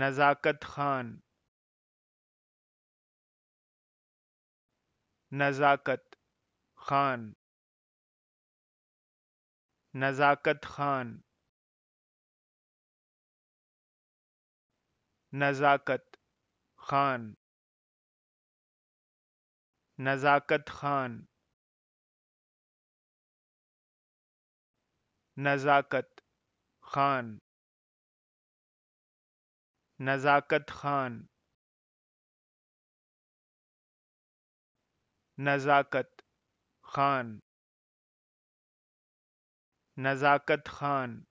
نزاکت خان نزاکت خان نزاکت خان نزاکت خان نزاکت خان نزاکت خان नज़ाकत खान नज़ाकत खान नज़ाकत खान